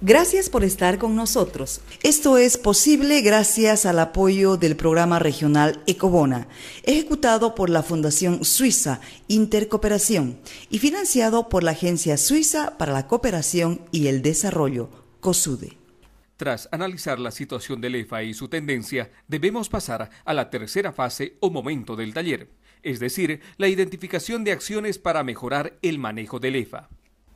Gracias por estar con nosotros. Esto es posible gracias al apoyo del programa regional Ecobona, ejecutado por la Fundación Suiza Intercooperación y financiado por la Agencia Suiza para la Cooperación y el Desarrollo, COSUDE. Tras analizar la situación del EFA y su tendencia, debemos pasar a la tercera fase o momento del taller, es decir, la identificación de acciones para mejorar el manejo del EFA.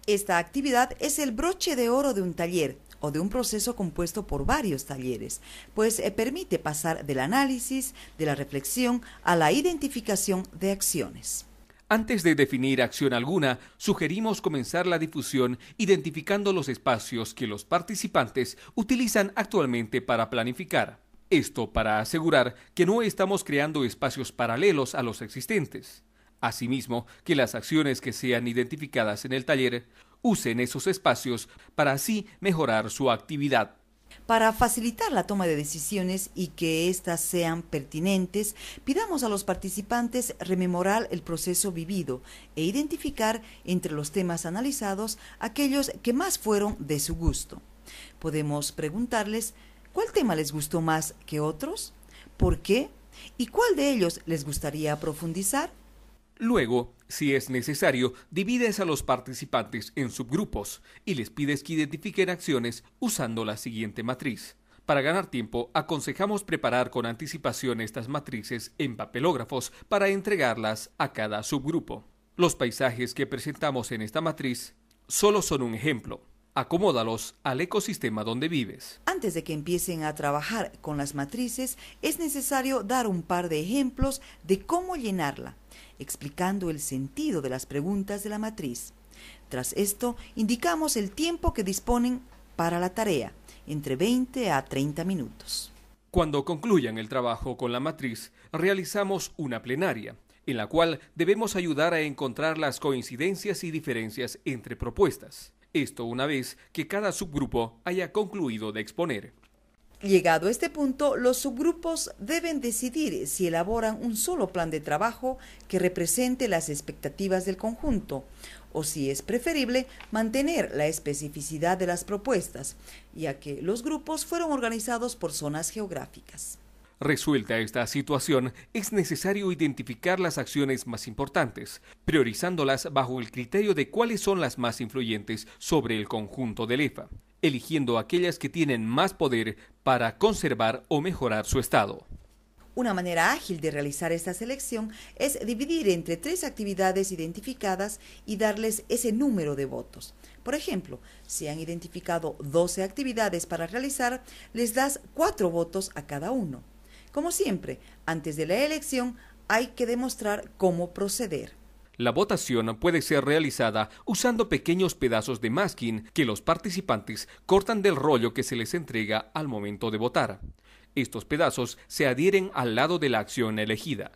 Esta actividad es el broche de oro de un taller o de un proceso compuesto por varios talleres, pues eh, permite pasar del análisis, de la reflexión, a la identificación de acciones. Antes de definir acción alguna, sugerimos comenzar la difusión identificando los espacios que los participantes utilizan actualmente para planificar. Esto para asegurar que no estamos creando espacios paralelos a los existentes. Asimismo, que las acciones que sean identificadas en el taller usen esos espacios para así mejorar su actividad. Para facilitar la toma de decisiones y que éstas sean pertinentes, pidamos a los participantes rememorar el proceso vivido e identificar entre los temas analizados aquellos que más fueron de su gusto. Podemos preguntarles cuál tema les gustó más que otros, por qué y cuál de ellos les gustaría profundizar. Luego, si es necesario, divides a los participantes en subgrupos y les pides que identifiquen acciones usando la siguiente matriz. Para ganar tiempo, aconsejamos preparar con anticipación estas matrices en papelógrafos para entregarlas a cada subgrupo. Los paisajes que presentamos en esta matriz solo son un ejemplo. Acomódalos al ecosistema donde vives. Antes de que empiecen a trabajar con las matrices, es necesario dar un par de ejemplos de cómo llenarla, explicando el sentido de las preguntas de la matriz. Tras esto, indicamos el tiempo que disponen para la tarea, entre 20 a 30 minutos. Cuando concluyan el trabajo con la matriz, realizamos una plenaria en la cual debemos ayudar a encontrar las coincidencias y diferencias entre propuestas. Esto una vez que cada subgrupo haya concluido de exponer. Llegado a este punto, los subgrupos deben decidir si elaboran un solo plan de trabajo que represente las expectativas del conjunto, o si es preferible mantener la especificidad de las propuestas, ya que los grupos fueron organizados por zonas geográficas. Resuelta esta situación, es necesario identificar las acciones más importantes, priorizándolas bajo el criterio de cuáles son las más influyentes sobre el conjunto del EFA, eligiendo aquellas que tienen más poder para conservar o mejorar su estado. Una manera ágil de realizar esta selección es dividir entre tres actividades identificadas y darles ese número de votos. Por ejemplo, si han identificado 12 actividades para realizar, les das cuatro votos a cada uno. Como siempre, antes de la elección hay que demostrar cómo proceder. La votación puede ser realizada usando pequeños pedazos de masking que los participantes cortan del rollo que se les entrega al momento de votar. Estos pedazos se adhieren al lado de la acción elegida.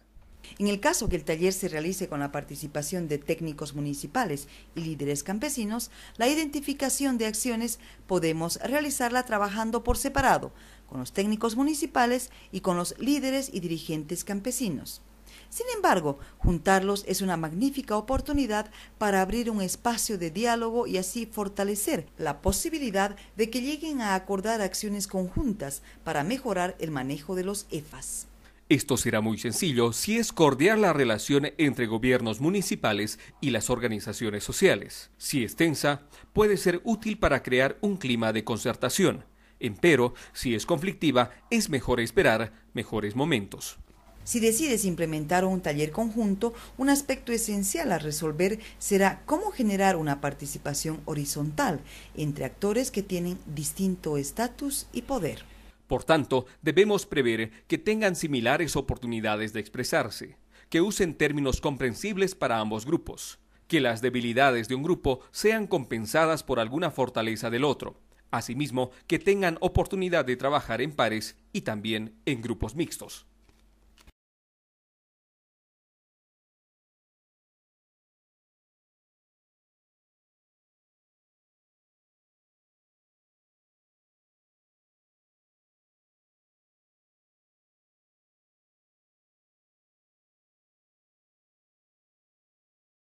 En el caso que el taller se realice con la participación de técnicos municipales y líderes campesinos, la identificación de acciones podemos realizarla trabajando por separado, con los técnicos municipales y con los líderes y dirigentes campesinos. Sin embargo, juntarlos es una magnífica oportunidad para abrir un espacio de diálogo y así fortalecer la posibilidad de que lleguen a acordar acciones conjuntas para mejorar el manejo de los EFAS. Esto será muy sencillo si es cordial la relación entre gobiernos municipales y las organizaciones sociales. Si es tensa, puede ser útil para crear un clima de concertación. Empero, si es conflictiva, es mejor esperar mejores momentos. Si decides implementar un taller conjunto, un aspecto esencial a resolver será cómo generar una participación horizontal entre actores que tienen distinto estatus y poder. Por tanto, debemos prever que tengan similares oportunidades de expresarse, que usen términos comprensibles para ambos grupos, que las debilidades de un grupo sean compensadas por alguna fortaleza del otro, asimismo que tengan oportunidad de trabajar en pares y también en grupos mixtos.